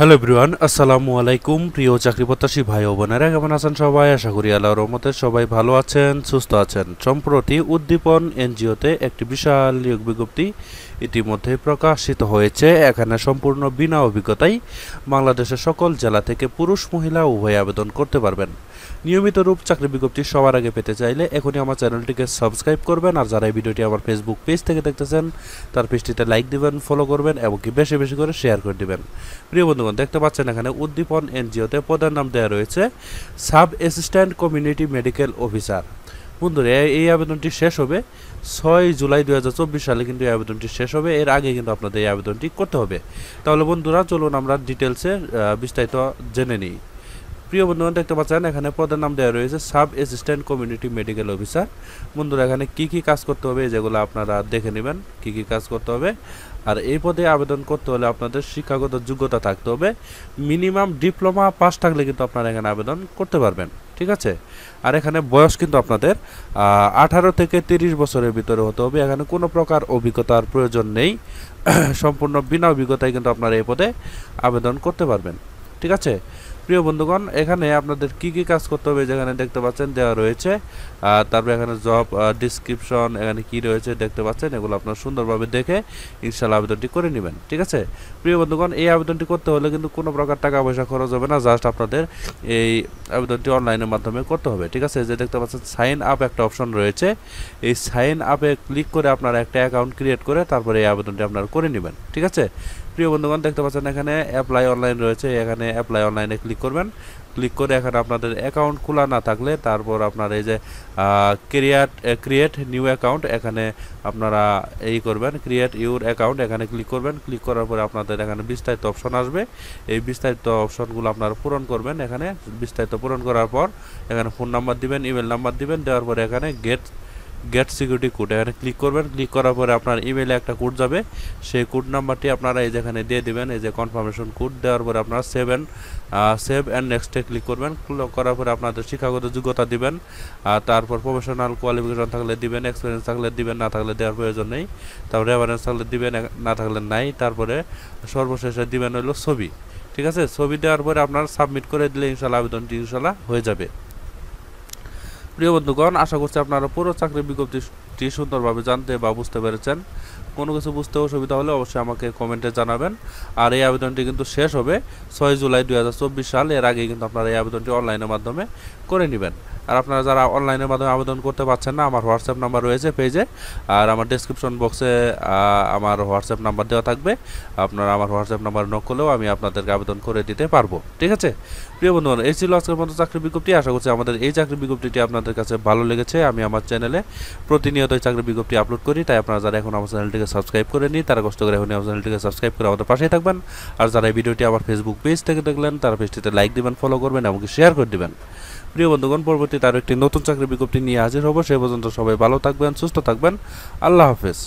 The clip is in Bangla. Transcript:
হ্যালো এভরিওয়ান আসসালামু আলাইকুম প্রিয় চাকরি প্রত্যাশী ভাই ও বোনেরা কেমন আছেন সবাই আশা করি আল্লাহ রহমতে সবাই ভালো আছেন সুস্থ আছেন সম্প্রতি উদ্দীপন এনজিওতে একটি বিশাল নিয়োগ বিজ্ঞপ্তি ইতিমধ্যে প্রকাশিত হয়েছে এখানে সম্পূর্ণ বিনা অভিজ্ঞতায় বাংলাদেশের সকল জেলা থেকে পুরুষ মহিলা উভয় আবেদন করতে পারবেন নিয়মিত রূপ চাকরি বিজ্ঞপ্তি সবার আগে পেতে চাইলে এখনই আমার চ্যানেলটিকে সাবস্ক্রাইব করবেন আর যারা এই ভিডিওটি আমার ফেসবুক পেজ থেকে দেখতেছেন তার পেজটিতে লাইক দিবেন ফলো করবেন এবং কি বেশি বেশি করে শেয়ার করে দিবেন প্রিয় বন্ধুগণ দেখতে পাচ্ছেন এখানে উদ্দীপন এনজিওতে পদের নাম দেওয়া রয়েছে sub assistant community medical officer বন্ধুরা এই আবেদনটি শেষ হবে ছয় জুলাই দু সালে কিন্তু এই আবেদনটি শেষ হবে এর আগে কিন্তু আপনাদের এই আবেদনটি করতে হবে তাহলে বন্ধুরা চলুন আমরা ডিটেলসে বিস্তারিত জেনে নিই প্রিয় বন্ধুগণ দেখতে পাচ্ছেন এখানে পদের নাম দেওয়া রয়েছে sub assistant community medical officer বন্ধুরা এখানে কি কি কাজ করতে হবে যেগুলো আপনারা দেখে নেবেন কি কি কাজ করতে হবে আর এই পদে আবেদন করতে হলে আপনাদের শিক্ষাগত যোগ্যতা থাকতে হবে মিনিমাম ডিপ্লোমা পাস থাকলে কিন্তু আপনারা এখানে আবেদন করতে পারবেন ঠিক আছে আর এখানে বয়স কিন্তু আপনাদের আঠারো থেকে তিরিশ বছরের ভিতরে হতে হবে এখানে কোনো প্রকার অভিজ্ঞতার প্রয়োজন নেই সম্পূর্ণ বিনা অভিজ্ঞতায় কিন্তু আপনারা এই পদে আবেদন করতে পারবেন ঠিক আছে প্রিয় বন্ধুগণ এখানে আপনাদের কি কি কাজ করতে হবে যেখানে দেখতে পাচ্ছেন দেওয়া রয়েছে আর তারপরে এখানে জব ডিসক্রিপশন এখানে কি রয়েছে দেখতে পাচ্ছেন এগুলো আপনারা সুন্দরভাবে দেখে ইনশাল্লাহ আবেদনটি করে নেবেন ঠিক আছে প্রিয় বন্ধুগণ এই আবেদনটি করতে হলে কিন্তু কোনো প্রকার টাকা পয়সা খরচ হবে না জাস্ট আপনাদের এই আবেদনটি অনলাইনের মাধ্যমে করতে হবে ঠিক আছে যে দেখতে পাচ্ছেন সাইন আপ একটা অপশন রয়েছে এই সাইন আপে ক্লিক করে আপনারা একটা অ্যাকাউন্ট ক্রিয়েট করে তারপরে এই আবেদনটি আপনারা করে নেবেন ঠিক আছে প্রিয় বন্ধুগণ দেখতে পাচ্ছেন এখানে অ্যাপ্লাই অনলাইন রয়েছে এখানে অ্যাপ্লাই অনলাইনে ক্লিক ক্লিক করবেন ক্লিক করে এখানে আপনাদের অ্যাকাউন্ট খোলা না থাকলে তারপর আপনার এই যে ক্রিয়েট ক্রিয়েট নিউ অ্যাকাউন্ট এখানে আপনারা এই করবেন ক্রিয়েট ইউর অ্যাকাউন্ট এখানে ক্লিক করবেন ক্লিক করার পরে আপনাদের এখানে বিস্তারিত অপশন আসবে এই বিস্তারিত অপশনগুলো আপনারা পূরণ করবেন এখানে বিস্তারিত পূরণ করার পর এখানে ফোন নাম্বার দিবেন ইমেল নাম্বার দিবেন দেওয়ার পরে এখানে গেট গেট সিকিউরিটি কোড এখানে ক্লিক করবেন ক্লিক করার পরে আপনার ইমেলে একটা কোড যাবে সেই কোড নাম্বারটি আপনারা এই যেখানে দিয়ে দেবেন এই যে কনফার্মেশন কোড দেওয়ার পরে আপনারা সেভ অ্যান্ড সেভ অ্যান্ড নেক্সটে ক্লিক করবেন ক্লিক করার পরে আপনাদের শিক্ষাগত যোগ্যতা দিবেন তারপর প্রফেশনাল কোয়ালিফিকেশন থাকলে দিবেন এক্সপিরিয়েন্স থাকলে দিবেন না থাকলে দেওয়ার প্রয়োজন নেই তারপরে রেফারেন্স থাকলে দিবেন না থাকলে নাই তারপরে সর্বশেষে দিবেন হলো ছবি ঠিক আছে ছবি দেওয়ার পরে আপনারা সাবমিট করে দিলে ইনশাল্লাহ আবেদনটি ইনশাল্লাহ হয়ে যাবে প্রিয় বন্ধুগণ আশা করছি আপনারা পুরো চাকরির বিজ্ঞপ্তিটি সুন্দরভাবে জানতে বা বুঝতে পেরেছেন কোনো কিছু বুঝতে অসুবিধা হলে অবশ্যই আমাকে কমেন্টে জানাবেন আর এই আবেদনটি কিন্তু শেষ হবে ছয় জুলাই দু সাল এর আগে কিন্তু আপনারা এই আবেদনটি অনলাইনের মাধ্যমে করে নেবেন আর আপনারা যারা অনলাইনের মাধ্যমে আবেদন করতে পারছেন না আমার হোয়াটসঅ্যাপ নাম্বার রয়েছে পেজে আর আমার ডিসক্রিপশন বক্সে আমার হোয়াটসঅ্যাপ নাম্বার দেওয়া থাকবে আপনারা আমার হোয়াটসঅ্যাপ নাম্বার নক করলেও আমি আপনাদেরকে আবেদন করে দিতে পারবো ঠিক আছে প্রিয় বন্ধুগণ এই ছিল আজকের মতো চাকরি বিজ্ঞপ্তি আশা করছি আমাদের এই চাকরি বিজ্ঞপ্তিটি আপনাদের কাছে ভালো লেগেছে আমি আমার চ্যানেলে প্রতিনিয়ত এই চাকরি বিজ্ঞপ্তি আপলোড করি তাই আপনারা যারা এখন আমার চ্যানেলটিকে সাবস্ক্রাইব করে নিই তারা কষ্ট করে এখন আমার চ্যানেলটিকে সাবস্ক্রাইব করে আমাদের পাশেই থাকবেন আর যারা এই ভিডিওটি আমার ফেসবুক পেজ থেকে দেখলেন তারা পেজটিতে লাইক দিবেন ফলো করবেন এবং শেয়ার করে দেবেন প্রিয় বন্ধুগণ পরবর্তীতে আরও একটি নতুন চাকরি বিজ্ঞপ্তি নিয়ে হাজির হব সে পর্যন্ত সবাই ভালো থাকবেন সুস্থ থাকবেন আল্লাহ হাফেজ